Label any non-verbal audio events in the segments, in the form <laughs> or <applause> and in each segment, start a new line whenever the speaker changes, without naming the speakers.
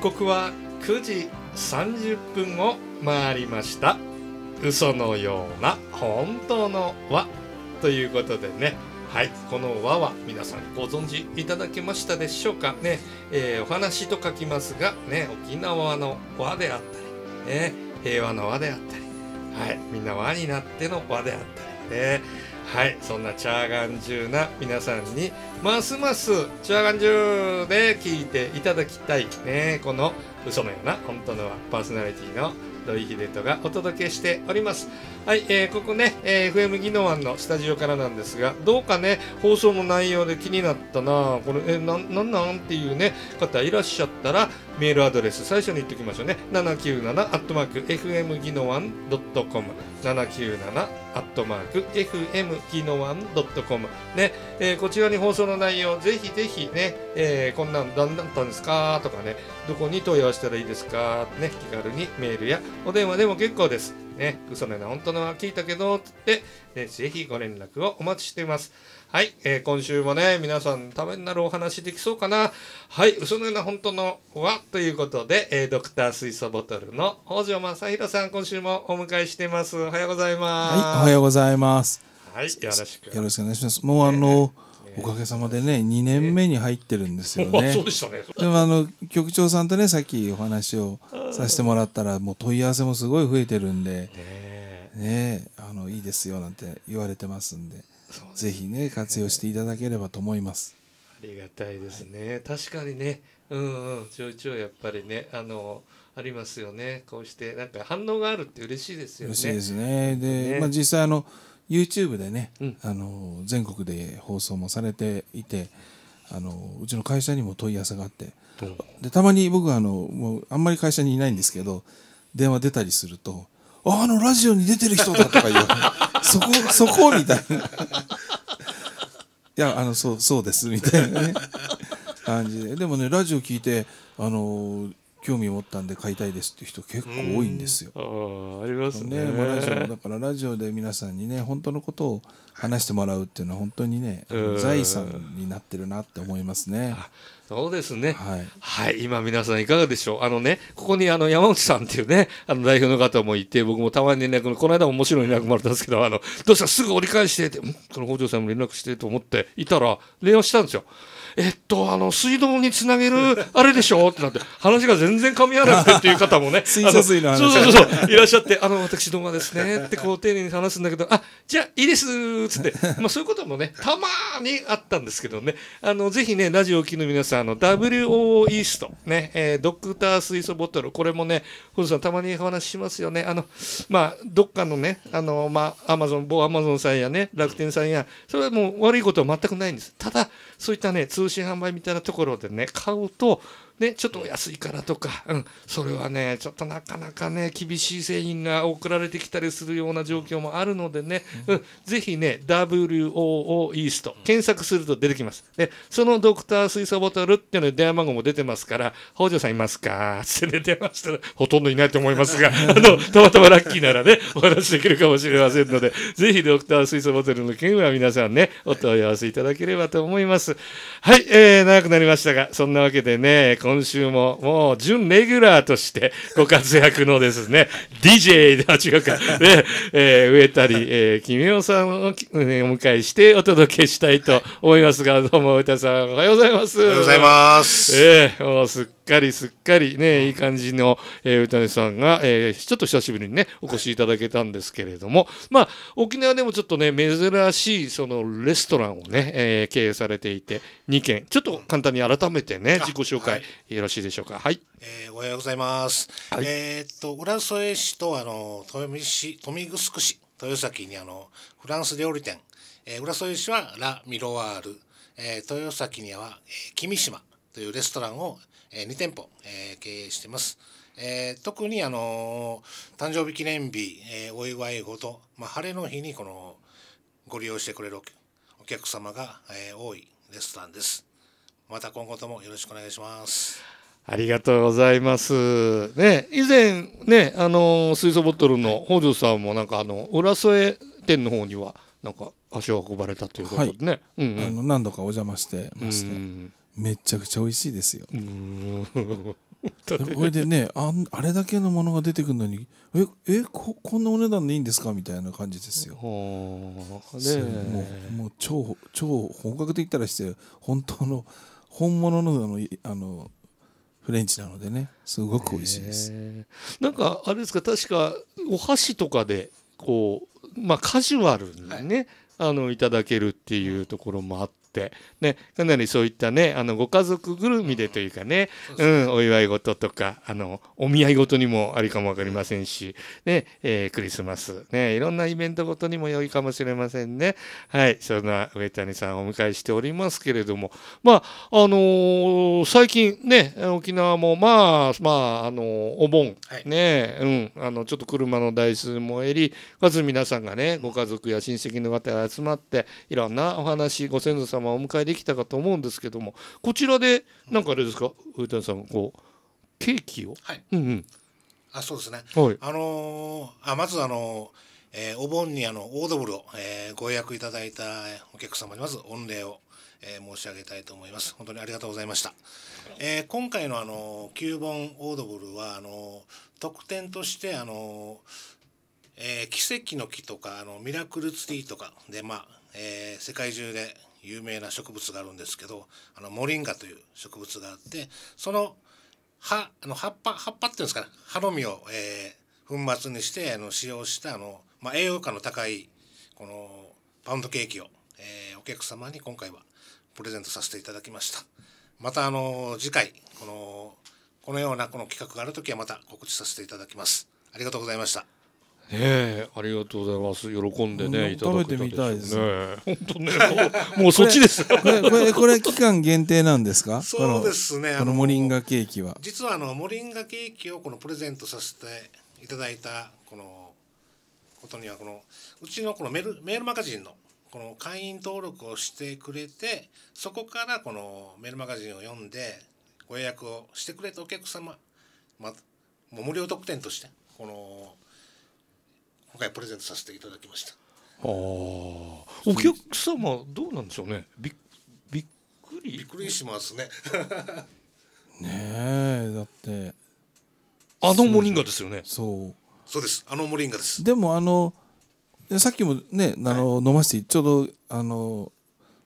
刻は9時30分を回りました嘘のような本当の和ということでねはいこの和は皆さんご存知いただけましたでしょうかね、えー、お話と書きますがね沖縄の和であったり、ね、平和の和であったりはいみんな和になっての和であったりねはいそんなチャーガンジュな皆さんにますますチャーガンジュで聞いていただきたいねこの嘘のような本当のパーソナリティの土井秀人がお届けしております。はい、えー、ここね、えー、FM 技能案のスタジオからなんですが、どうかね、放送の内容で気になったな、これ、えー、な、なんなんっていうね、方いらっしゃったら、メールアドレス最初に言っておきましょうね797アットマーク FM ギノワンドットコム797アットマーク FM ギノワンドットコムね、えー、こちらに放送の内容ぜひぜひね、えー、こんなんだんだったんですかとかねどこに問い合わせたらいいですかね気軽にメールやお電話でも結構ですね嘘のような本当のは聞いたけどって、ね、ぜひご連絡をお待ちしていますはい、えー、今週もね、皆さんためになるお話できそうかな。はい、嘘のような本当のはということで、えー、ドクター水素ボトルの北条正宏さん、今週もお迎えしています。おはようございます。はい、おはよう
ございます。はい、よろしく。よろしくお願いします。もうあの、えー、おかげさまでね、2年目に入ってるんですよね。そうでしたね。もあの、局長さんとね、さっきお話をさせてもらったら、もう問い合わせもすごい増えてるんで、ねねあの、いいですよなんて言われてますんで。ぜひね活用していただければと思います。ありがたいですね、
はい、確かにね、うんうん、ちょいちょいやっぱりねあのありますよねこうしてなんか反応があるって嬉しいですよね。嬉しいですねで、ね、まあ、実
際あの YouTube でね、うん、あの全国で放送もされていてあのうちの会社にも問い合わせがあって、うん、でたまに僕はあのもうあんまり会社にいないんですけど電話出たりすると。あのラジオに出てる人だとか言うそこそこみたいないやあのそうそうですみたいなね感じででもねラジオ聞いてあの興味を持ったんで買いたいですっていう人結構多いんですよ。あありますねね、まあ、ラジオだからラジオで皆さんにね本当のことを話してもらうっていうのは本当にね財産になってるなって思いますね。
そうですね、はい、はい、今皆さんいかがでしょうあのね、ここにあの山内さんっていうね、あの代表の方もいて、僕もたまに連絡の、この間も面白い連絡もらったんですけど、あの、どうしたすぐ折り返してって、この北条さんも連絡してと思っていたら、電話したんですよ。えっと、あの、水道につなげる、あれでしょってなって、話が全然噛み合わなくてっていう方もね、<laughs> 水素水の話そうそうそう、いらっしゃって、あの、私ど画ですね、ってこう丁寧に話すんだけど、あ、じゃあいいです、つって、まあそういうこともね、たまにあったんですけどね、あの、ぜひね、ラジオ機の皆さん、あの、WO イースト、ね、えー、ドクター水素ボトル、これもね、本さんたまにお話しますよね、あの、まあ、どっかのね、あの、まあ、アマゾン、某アマゾンさんやね、楽天さんや、それはもう悪いことは全くないんです。ただ、そういったね、通通信販売みたいなところでね買うとね、ちょっと安いからとか、うん、それはね、ちょっとなかなかね、厳しい製品が送られてきたりするような状況もあるのでね、うん、ぜひね、WOO イースト、検索すると出てきます。で、そのドクター水素ボトルっていうので電話番号も出てますから、北条さんいますかっててましたら、ほとんどいないと思いますが、<laughs> あの、たまたまラッキーならね、お話できるかもしれませんので、ぜひドクター水素ボトルの件は皆さんね、お問い合わせいただければと思います。はい、えー、長くなりましたが、そんなわけでね、今週ももう準レギュラーとしてご活躍のですね、DJ で、違うか、ね、えー、植えたり、えー、君尾さんを、ね、お迎えしてお届けしたいと思いますが、どうも植田さん、おはようございます。おはようございます。えー、もうすっかりすっかりね、いい感じの、えー、歌さんが、えー、ちょっと久しぶりにね、お越しいただけたんですけれども、まあ、沖縄でもちょっとね、珍しい、その、レストランをね、えー、経営されていて、2軒、ちょっと簡単に改めてね、自己紹介、よろしいでしょうか。はい。
えー、おはようございます。はい、えっと浦添市とあの豊見市豊見城市豊崎にあのフランス料理店、えー、浦添市はラ・ミロワール、えー、豊崎には、えー、君島というレストランを、えー、2店舗、えー、経営してます。えー、特にあのー、誕生日記念日、えー、お祝い事、まあ、晴れの日にこのご利用してくれるお客様が、えー、多いレストランです。また今後ともよろしくお願いします。
ありがとうございます。ね、以前ね、あの水素ボトルの北条さんもなんかあの浦添店の方にはなんか足を運ばれたということでね、はいうんうん、あ
の何度かお邪魔してまして、めちゃくちゃ美味しいですよ。<laughs> これでねああれだけのものが出てくるのにええここんなお値段でいいんですかみたいな感じですよ。ね、もうもう超超本格的ったらして本当の本物のあのあのフレンチなのでねすごく美味しいです
なんかあれですか確かお箸とかでこうまあカジュアルにね、はい、あのいただけるっていうところもあっ、ね、かなりそういったね、あの、ご家族ぐるみでというかね、うん、お祝い事とか、あの、お見合い事にもありかも分かりませんし、ね、えー、クリスマス、ね、いろんなイベントごとにも良いかもしれませんね。はい、そんな上谷さんをお迎えしておりますけれども、まあ、あのー、最近ね、沖縄もまあ、まあ、あのー、お盆、ね、はい、うん、あの、ちょっと車の台数も減り、まず皆さんがね、ご家族や親戚の方が集まって、いろんなお話、ご先祖様様をお迎えできたかと思うんですけどもこちらでなんかあれですか上谷さんこうケーキを、はい、
うんうん、あそうですね、はい、あのー、あまずあのーえー、お盆にあのオードブルを、えー、ご予約いただいたお客様にまず御礼を、えー、申し上げたいと思います本当にありがとうございました、えー、今回のあの旧盆オードブルはあの特典としてあの、えー、奇跡の木とかあのミラクルツリーとかでまあ、えー、世界中で有名な植物があるんですけどあのモリンガという植物があってその葉あの葉っぱ葉っぱっていうんですか、ね、葉の実を、えー、粉末にしてあの使用したあの、まあ、栄養価の高いこのパウンドケーキを、えー、お客様に今回はプレゼントさせていただきました。またあの次回このこのようなこの企画がある時はまた告知させていただきます。ありがとうございました。
えありがとうございます。喜んでね、いただ
食べてみたいですね。本当ね、もう <laughs> もうそっちです。これこれこれ期間
限定なんですか？そうですね。あのモリンガケーキは。
実はあのモリンガケーキをこのプレゼントさせていただいたこのことにはこのうちのこのメールメールマガジンのこの会員登録をしてくれてそこからこのメールマガジンを読んでご予約をしてくれたお客様まもう無料特典としてこの今回プレゼントさせていただきましたああ
お客様どうなんでしょうねび
びっくりびっくりしますね
<laughs> ねえだってあのモリンガですよねそうそうですあのモリンガですでもあのさっきもねあの、はい、飲ませてちょうどあの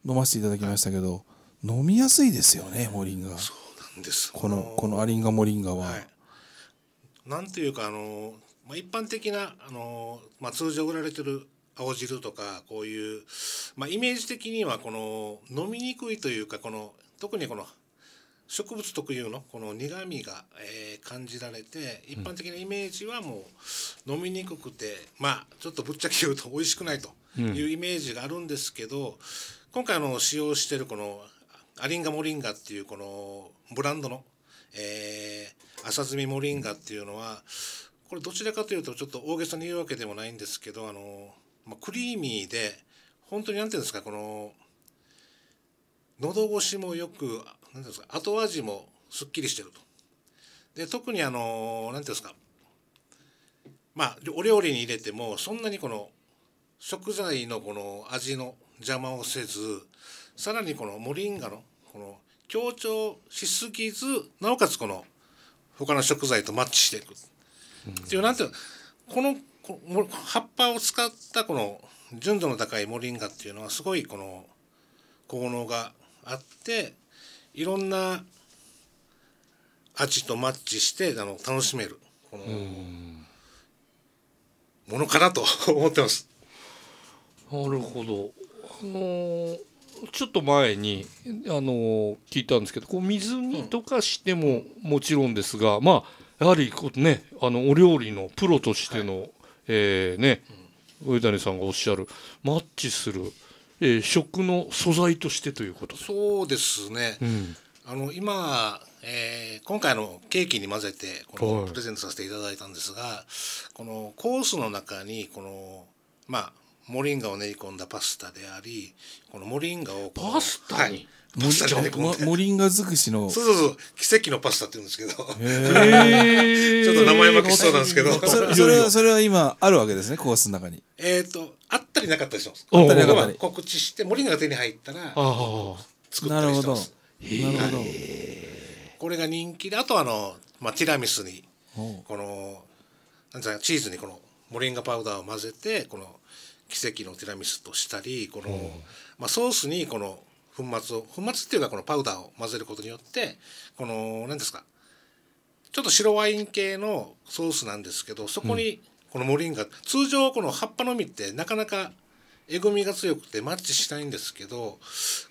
飲ませていただきましたけど、はい、飲みやすいですよねモリンガそうなんですこのこのアリンガモリンガは、はい、
なんていうかあのまあ、一般的な、あのまあ、通常売られてる青汁とかこういう、まあ、イメージ的にはこの飲みにくいというかこの特にこの植物特有のこの苦みが、えー、感じられて一般的なイメージはもう飲みにくくて、まあちょっとぶっちゃけ言うと美味しくないというイメージがあるんですけど、今回の使用してるこのアリンガモリンガっていうこのブランドの、えー、浅摘みモリンガっていうのはこれどちらかというとちょっと大げさに言うわけでもないんですけどあの、まあ、クリーミーで本当に何て言うんですかこの喉越しもよく何ですか後味もすっきりしてると。で特にあの何て言うんですかまあお料理に入れてもそんなにこの食材のこの味の邪魔をせずさらにこのモリンガのこの強調しすぎずなおかつこの他の食材とマッチしていくうなんていうこのこの葉っぱを使ったこの純度の高いモリンガっていうのはすごいこの効能があっていろんな味とマッチしてあの楽しめるこのものかなと思ってます。
なるほど。あのー、ちょっと前にあのー、聞いたんですけど、こう水に溶かしてももちろんですが、まあやはりこう、ね、あのお料理のプロとしての、はい、えー、ね、上谷さんがおっしゃるマッチする、えー、食の素材としてということ
そうですね、うん、あの今、えー、今回のケーキに混ぜてこのプレゼントさせていただいたんですが、はい、このコースの中にこのまあモリンガを練り込んだパスタでありこのモリンガをパス
タに、はいモリモリンガ尽くしのそうそう
そう奇跡のパスタって言うんですけどちょっと名前負けしそうなんですけどそれはそ
れは今あるわけですねコースの中に
えっ、ー、とあったりなかったりしますあったりなかったり告知してモリンガが手に入ったら
作ったりしてますなるほど、
これが人気であとあの、まあ、ティラミスにこのなんですかチーズにこのモリンガパウダーを混ぜてこの奇跡のティラミスとしたりこの、まあ、ソースにこの粉末を粉末っていうかこのパウダーを混ぜることによってこの何ですかちょっと白ワイン系のソースなんですけどそこにこのモリンガ、うん、通常この葉っぱのみってなかなかえぐみが強くてマッチしないんですけど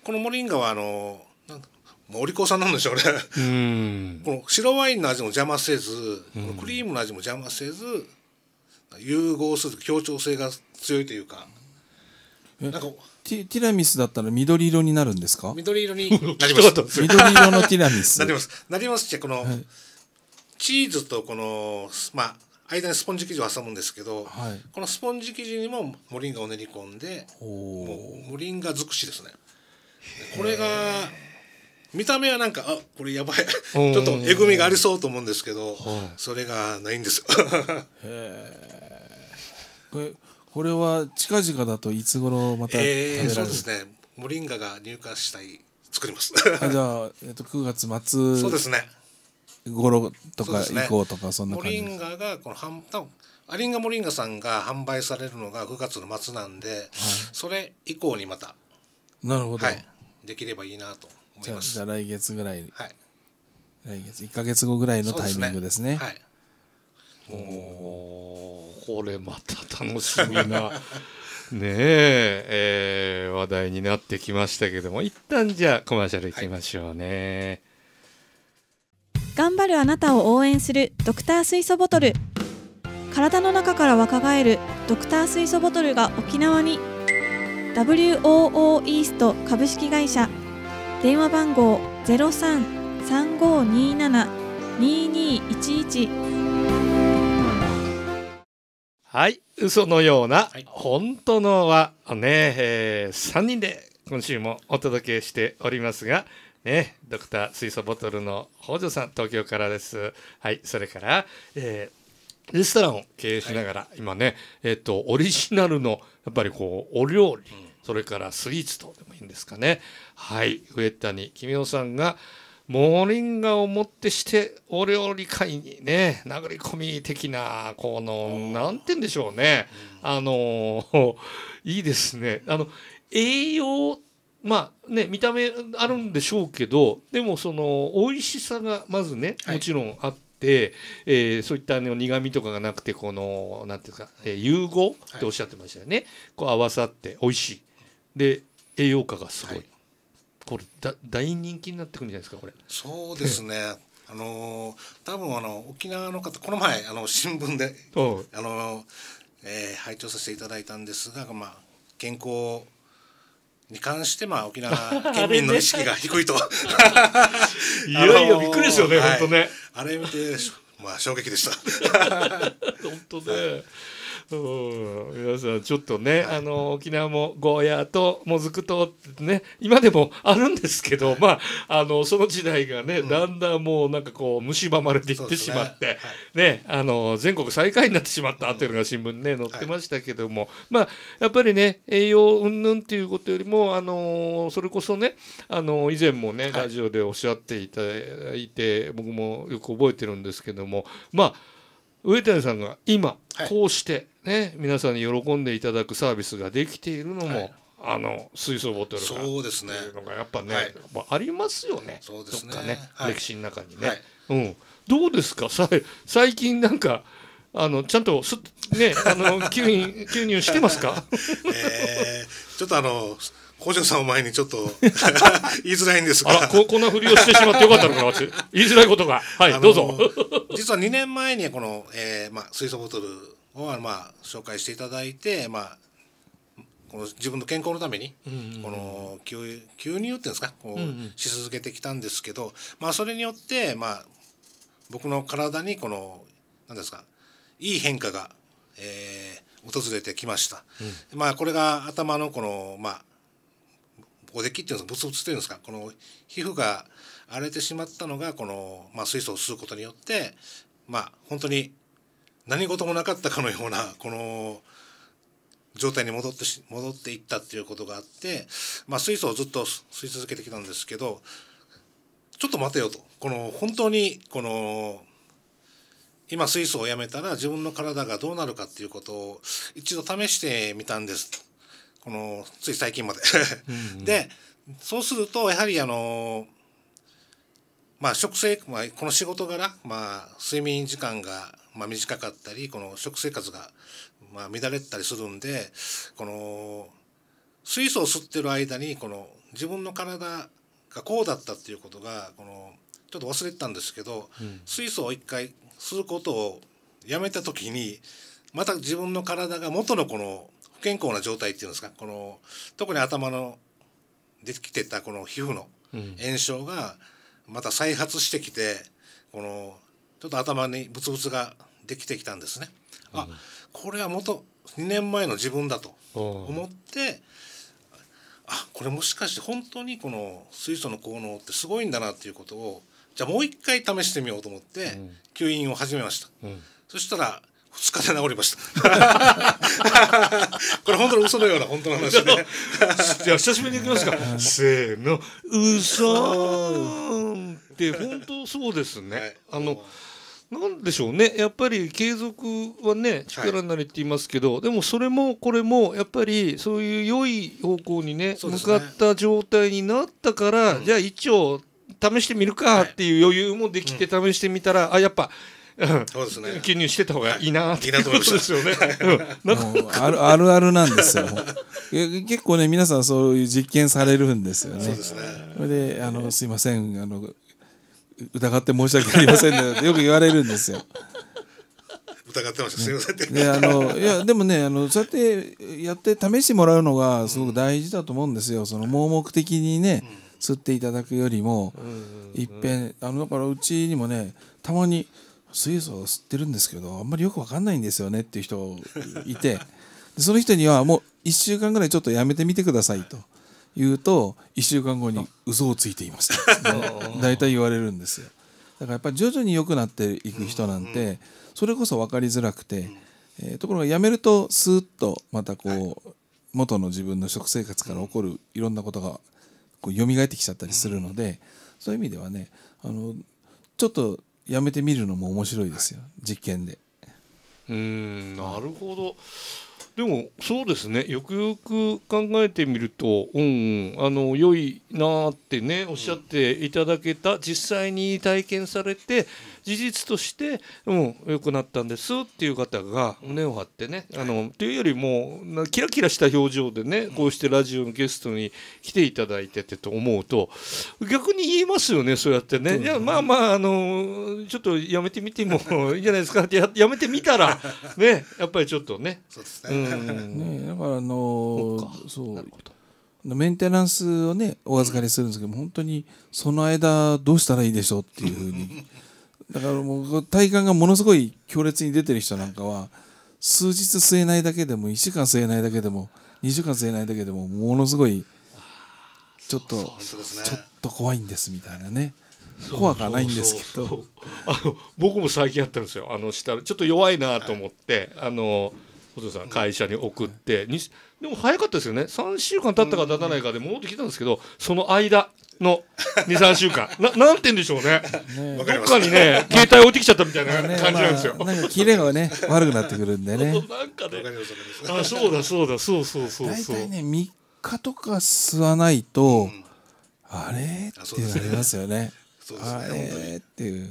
このモリンガはあのなんかもうお利口さんなんでしょうねこの白ワインの味も邪魔せずこのクリームの味も邪魔せず融合する協調性が強いというか
なんか。ティティラミスだったら緑色になるんですか緑色に <laughs> なります。緑色のティラミス。なりま
す。なりますって、この、はい、チーズとこの、まあ、間にスポンジ生地を挟むんですけど、はい、このスポンジ生地にもモリンガを練り込んで、
お
うモリンガ尽くしですね。これが、見た目はなんか、あ、これやばい。ちょっとえぐみがありそうと思うんですけど、それがないんです。へえ。
これこれは近々だといつ頃また食べられる、そうです
ねモリンガが入荷したい作りますあじゃあ、
えっと、9月末そうですね頃とか以降とかそんな感じ、
ね、モリンガがこの半分アリンガモリンガさんが販売されるのが9月の末なんで、はい、それ以降にまたなるほど、はい、できればいいなと
思いますじゃあ来月ぐらい、はい、来月1か月後ぐらいのタイミングですね、ね、はいおこれまた楽しみな
<laughs> ねええー、話題になってきましたけども一旦じゃあコマーシャルいきましょうね、
はい、頑張るあなたを応援するドクター水素ボトル体の中から若返るドクター水素ボトルが沖縄に WOO イースト株式会社電話番号0335272211
はい嘘のような、本当のはね、えー、3人で今週もお届けしておりますがねドクター水素ボトルの北条さん東京からですはいそれから、えー、レストランを経営しながら、はい、今ねえっ、ー、とオリジナルのやっぱりこうお料理、うん、それからスイーツとでもいいんですかねはい上谷公夫さんがモーリンガをもってしてお料理会にね殴り込み的なこの何て言うんでしょうねあのいいですねあの栄養まあね見た目あるんでしょうけどでもその美味しさがまずねもちろんあって。て、えー、そういった、ね、苦味とかがなくてこの何ていうか、えー、融合っておっしゃってましたよね、はい、こう合わさって美味しいで栄養価がすごい、はい、これだ大人気になってくるんじ
ゃないですかこれ。そうですね。<laughs> あの多分あの沖縄の方この前あの <laughs> 新聞であの、えー、拝聴させていただいたんですが、まあ、健康に関してまあ沖縄 <laughs> 県民の意識が低いといやいやびっくりですよね、本当ねあれ見てまあ衝撃でした本当ね、はい
皆さんちょっとねあの沖縄もゴーヤーともずくとね今でもあるんですけどまああのその時代がね、うん、だんだんもうなんかこう蝕まれていってしまって、ね、はいね、あの全国最下位になってしまったっていうのが新聞ね載ってましたけども、はい、まあやっぱりね栄養云々っていうことよりもあのそれこそねあの以前もねラジオでおっしゃっていただいて、はい、僕もよく覚えてるんですけどもまあ上谷さんが今こうしてね、皆さんに喜んでいただくサービスができているのも、あの水素ボトルがそうですねのがやっぱね、ありますよねそうですねどっかね、歴史の中にね、うん、どうですかさ最近なんかあのちゃんとすねあの吸引吸入してますか、<laughs> え
ー、ちょっとあの工場さんを前にちょっと <laughs> 言いづらいんですがここんなふりをしてしまってよかったのかな <laughs> 言いづらいことがはいどうぞ <laughs> 実は2年前にこの、えーまあ、水素ボトルを、まあ、紹介していただいて、まあ、この自分の健康のために、この吸吸入っていうんですかこう、うんうん、し続けてきたんですけど、まあ、それによって、まあ、僕の体にこの何ですかいい変化が、えー、訪れてきました、うん、まあこれが頭のこのまあおできっていうのでブツブツていうんですかこの皮膚が荒れてしまったのがこの、まあ、水素を吸うことによってまあ本当に何事もなかったかのようなこの状態に戻ってし戻っていったっていうことがあって、まあ、水素をずっと吸い続けてきたんですけどちょっと待てよとこの本当にこの今水素をやめたら自分の体がどうなるかっていうことを一度試してみたんですこのつい最近までうん、<laughs> でそうするとやはりあのまあ食生、まあ、この仕事柄、まあ、睡眠時間が、まあ、短かったりこの食生活が、まあ、乱れたりするんでこの水素を吸ってる間にこの自分の体がこうだったっていうことがこのちょっと忘れてたんですけど、うん、水素を一回吸うことをやめた時にまた自分の体が元のこの健康な状態っていうんですかこの特に頭のできてたこの皮膚の炎症がまた再発してきてこのちょっと頭にブツブツができてきたんですね。あこれは元2年前の自分だと思ってあこれもしかして本当にこの水素の効能ってすごいんだなっていうことをじゃあもう一回試してみようと思って吸引を始めました。うん、そしたら
2日で治りまし
た <laughs> これ本当の嘘のような本当の話ね <laughs> いや久しぶりに行きますかせーの「嘘
って本当そうですね、はい、あのなんでしょうねやっぱり継続はね力になれって言いますけど、はい、でもそれもこれもやっぱりそういう良い方向にね、ね、向かった状態になったから、うん、じゃあ一応試してみるかっていう余裕もできて試してみたら、はい、あやっぱそうですね。記入 <laughs> してた方がいいなっていいなと思ですよね。<laughs> あるあるあるなんですよ。
結構ね皆さんそういう実験されるんですよね。そうですね。それであのすいませんあの疑って申し訳ありませんねよく言われるんですよ。疑ってました。すいません。で、あの、いや、でもね、あの、そうやってやって試してもらうのがすごく大事だと思うんですよ。その盲目的にね、吸っていただくよりも、いっぺん、あの、だからうちにもね、たまに。水素を吸ってるんですけどあんまりよく分かんないんですよねっていう人いて <laughs> その人にはもう1週間ぐらいちょっとやめてみてくださいと言うと1週間後に嘘をついています <laughs> 大体言われるんですよだからやっぱり徐々に良くなっていく人なんてそれこそ分かりづらくて、えー、ところがやめるとスーッとまたこう、元の自分の食生活から起こるいろんなことがこう蘇ってきちゃったりするので、そういう意味ではねあのちょっとやめてみるのも面白いですよ、実験で。
うんなるほどでもそうですねよくよく考えてみると、うん、あの良いなってねおっしゃっていただけた、実際に体験されて事実として、うん、良くなったんですっていう方が胸を張ってね、あのというよりもキラキラした表情でねこうしてラジオのゲストに来ていただいててと思うと逆に言えますよね
そうやってね。いや
まあまああのちょっとやめてみてもいいんじゃないですかってやめてみたら <laughs> ねやっぱりちょっとね。そうです
ね、うんね、だからあのそうメンテナンスをねお預かりするんですけど、本当にその間どうしたらいいでしょうっていうふうに <laughs> だからもう体感がものすごい強烈に出てる人なんかは数日吸えないだけでも1週間吸えないだけでも2週間吸えないだけでもものすごいちょっと、ちょっと怖いんですみたいなね。怖くはないんですけどあ
の僕も最近やったんですよあのちょっと弱いなと思って、はい、あの細田さん会社に送って、にでも早かったですよね3週間経ったか経たないかで戻ってきたんですけどその間の23週間ななんて言うんでしょうねねどっかにね携帯置いてきちゃったみたいな感じなんですよ、まあ、なんかキレが
ね悪くなってくるんでねなんかねあそうだそうだそうそうそうそう大体ね3日とか吸わないと、うん、あれってなりますよねあすねあれ
っていう。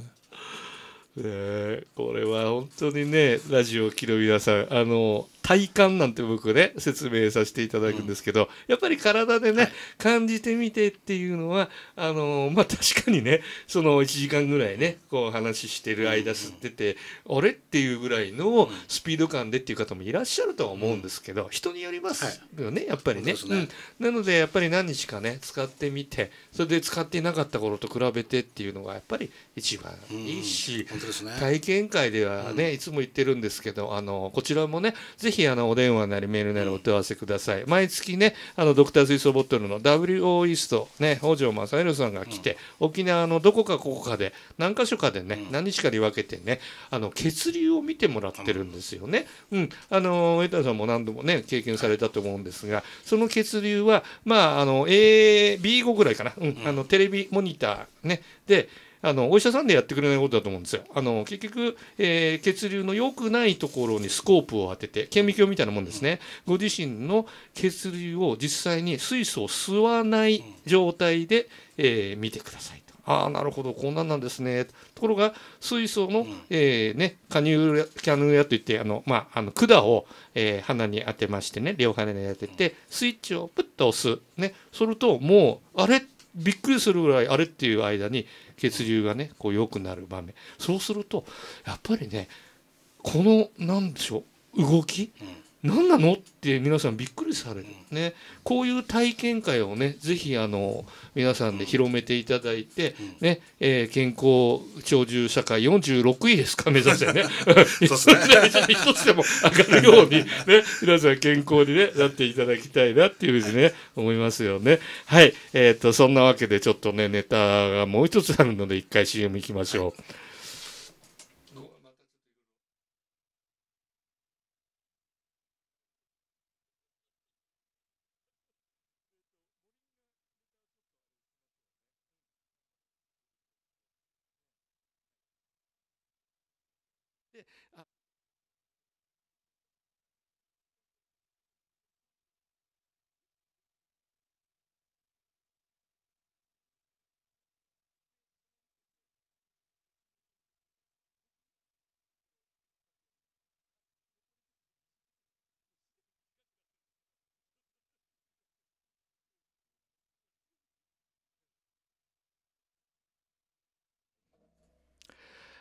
ね、これは本当にね、ラジオを聴きの皆さん、あの、体感なんて僕ね説明させていただくんですけど、うん、やっぱり体でね、はい、感じてみてっていうのはあのー、まあ、確かにねその1時間ぐらいねこう話してる間吸ってて、うん、あれっていうぐらいのスピード感でっていう方もいらっしゃるとは思うんですけど、人によりますよね、はい、やっぱりね、ね、うん。なのでやっぱり何日かね使ってみてそれで使っていなかった頃と比べてっていうのがやっぱり一番いい
し、うんね、体
験会ではね、いつも言ってるんですけどあのこちらもねぜひひあのお電話なりメールなりお問い合わせください。毎月ね、あのドクター水槽ボトルの WO イースト、ね、北条正弘さんが来て、沖縄のどこかここかで、何箇所かでね、何日かに分けてね、あの血流を見てもらってるんですよね。うん、あの上田さんも何度もね、経験されたと思うんですが、その血流は、まあ、あの A、B5 ぐらいかな、うん、あのテレビモニターね、で、あのお医者さんでやってくれないことだと思うんですよ。あの結局、えー、血流の良くないところにスコープを当てて顕微鏡みたいなもんですねご自身の血流を実際に水素を吸わない状態で、えー、見てください。と。ああ、なるほど、こんなんなんですね。ところが、水素の、えー、ね、カニューラ、キャヌーラといって、あの、まあ、あの、管を、えー、鼻に当てましてね、両鼻に当てて、スイッチをプッと押す。ね、すると、もう、あれびっくりするぐらいあれっていう間に血流がねこう良くなる場面そうするとやっぱりねこの何でしょう動き、うん何なのって皆さんびっくりされるねこういう体験会をねぜひあの皆さんで広めていただいて、ねえー、健康長寿社会46位ですか目指してね一つでも上がるように、ね、皆さん健康に、ね、なっていただきたいなっていうふうにね思いますよねはい、えーと、とそんなわけでちょっとねネタがもう一つあるので一回 CM いきましょう。はい uh, <laughs>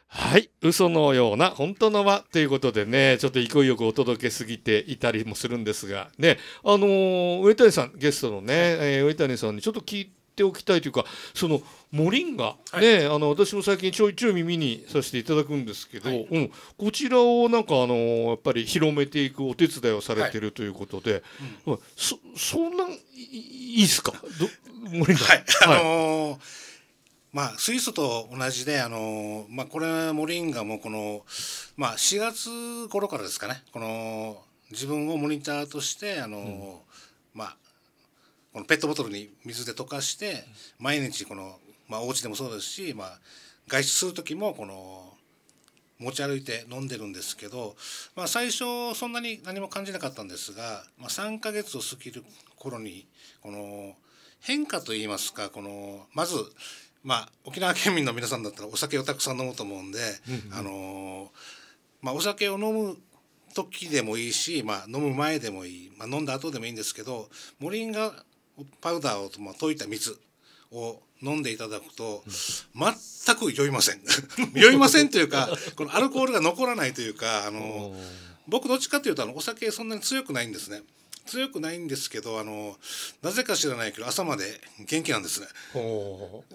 はい、嘘のような本当の輪ということでね、ちょっと勢いよくお届けすぎていたりもするんですが、ね、あのー、上谷さん、ゲストのね、えー、上谷さんにちょっと聞いておきたいというか、そのモリンガ、はい、ね、あの私も最近ちょいちょい耳にさせていただくんですけど、はい、うん、こちらをなんかあのー、やっぱり広めていくお手伝いをされてるということで、はいうん、そそ
んないいですか、モリンガ。はい、あのーまあ、水素と同じで、あのまあ、これモリンガもこの、まあ、4月頃からですかねこの自分をモニターとしてあの、うん、まあ、このペットボトルに水で溶かして毎日この、まあ、お家でもそうですし、まあ、外出する時もこの持ち歩いて飲んでるんですけど、まあ、最初そんなに何も感じなかったんですが、まあ、3ヶ月を過ぎる頃にこの変化といいますかこのまずまあ、沖縄県民の皆さんだったらお酒をたくさん飲むと思うんで、うんうん、あのまあ、お酒を飲む時でもいいし、まあ、飲む前でもいい、まあ、飲んだ後でもいいんですけどモリンガパウダーを、まあ、溶いた水を飲んでいただくと、全く酔いません <laughs> 酔いませんというかこのアルコールが残らないというかあの僕どっちかというとあのお酒そんなに強くないんですね。強くないんですけどあのなぜか知らないけど朝まで元気なんですね。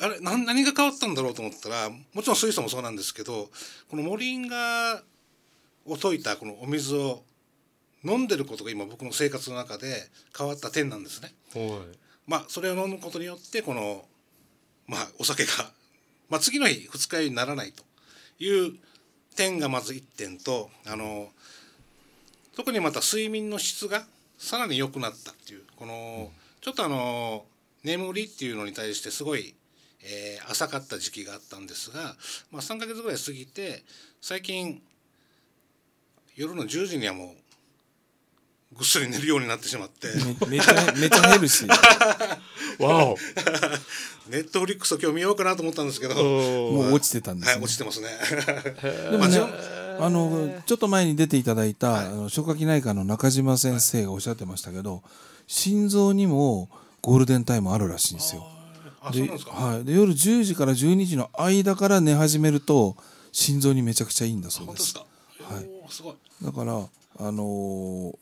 あれ何何が変わったんだろうと思ったらもちろん水素もそうなんですけどこのモリンガを溶いたこのお水を飲んでることが今僕の生活の中で変わった点なんですね。まあ、それを飲むことによってこの、まあ、お酒が、まあ、次の日二日酔いにならないという点がまず1点とあの特にまた睡眠の質がさらに良くなったっていうこの、ちょっとあの眠りっていうのに対してすごい、えー、浅かった時期があったんですが、まあ、3か月ぐらい過ぎて最近夜の10時にはもうぐっすり寝るようになってしまってめっちゃめっちゃ寝るしわおネットフリックスを今日見ようかなと思ったんですけどもう落ちてたんです、ね、はい、落ちてますねね、ま
ああのちょっと前に出ていただいた、はい、あの消化器内科の中島先生がおっしゃってましたけど、はい、心臓にもゴールデンタイムあるらしいんですよ。ではい、で夜10時から12時の間から寝始めると心臓にめちゃくちゃいいんだそうです。ですはい、すごいだから、あの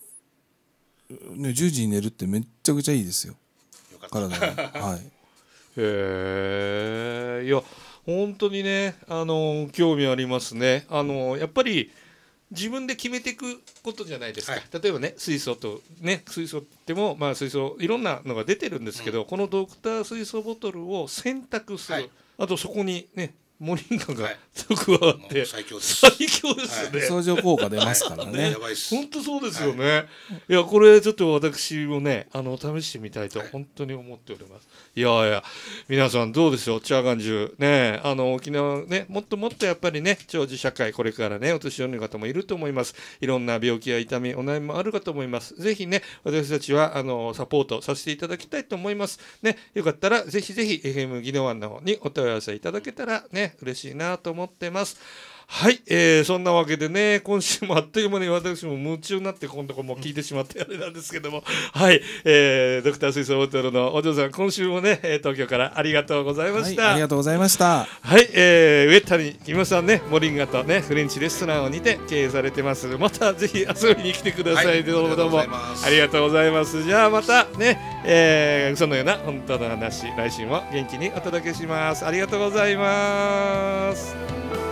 ー、ね、10時に寝るってめちゃくちゃいいですよ体が。はい、<laughs>
へえいや本当にね、あの興味ありますね。あのやっぱり自分で決めていくことじゃないですか、はい、例えばね水素とね水素っても、まあ、水素いろんなのが出てるんですけど、うん、このドクター水素ボトルを選択する、はい、あとそこにね森がが加わって最強ですね、相乗効果出ますからね本当そうですよね、い、やこれちょっと私もねあの試してみたいと本当に思っております、い、やいや皆さんどうでしょうチャーガンジュねあの沖縄ねもっともっとやっぱりね長寿社会これからねお年寄りの方もいると思いますいろんな病気や痛みお悩みもあるかと思いますぜひね私たちはあのサポートさせていただきたいと思いますねよかったらぜひぜひ FM 宜野湾の方にお問い合わせいただけたらね嬉しいなと思ってますはい、えー、そんなわけでね、今週もあっという間に私も夢中になってこ度こも聞いてしまってあれなんですけども、<laughs> はい、えー、ドクター水槽ホテルのお嬢さん、今週もね、東京からありがとうございました。はい、ありがとうございました。はい、えー、上谷キムさんね、モリンガとね、フレンチレストランをにて経営されてます。またぜひ遊びに来てください。はい、どうもどうもありがとうございます。じゃあまたね、えー、そのような本当の話、来週も元気にお届けします。ありがとうござい
ます。